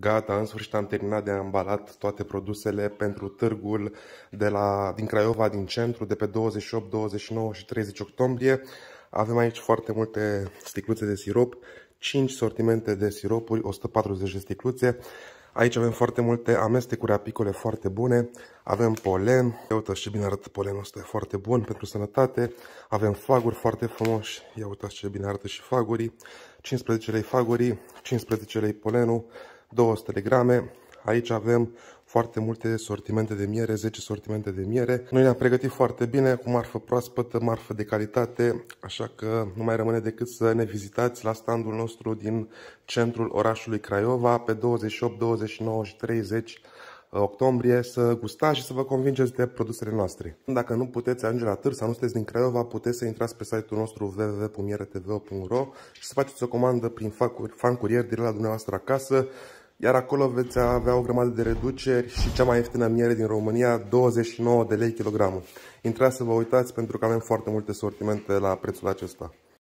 Gata, în sfârșit am terminat de ambalat toate produsele pentru târgul de la, din Craiova, din centru, de pe 28, 29 și 30 octombrie. Avem aici foarte multe sticluțe de sirop, 5 sortimente de siropuri, 140 de sticluțe. Aici avem foarte multe amestecuri apicole foarte bune, avem polen, ia uitați ce bine arată polenul ăsta, e foarte bun pentru sănătate, avem faguri foarte frumoși, ia uitați ce bine arată și fagurii, 15 lei fagurii, 15 lei polenul, 200 de grame. Aici avem foarte multe sortimente de miere, 10 sortimente de miere. Noi ne-am pregătit foarte bine cu marfă proaspătă, marfă de calitate, așa că nu mai rămâne decât să ne vizitați la standul nostru din centrul orașului Craiova pe 28, 29 și 30 octombrie să gustați și să vă convingeți de produsele noastre. Dacă nu puteți ajunge la târg sau nu sunteți din Craiova, puteți să intrați pe site-ul nostru www.mieretv.ro și să faceți o comandă prin fan curier direct la dumneavoastră acasă iar acolo veți avea o grămadă de reduceri și cea mai ieftină miere din România, 29 de lei kilogramul. Intrați să vă uitați pentru că avem foarte multe sortimente la prețul acesta.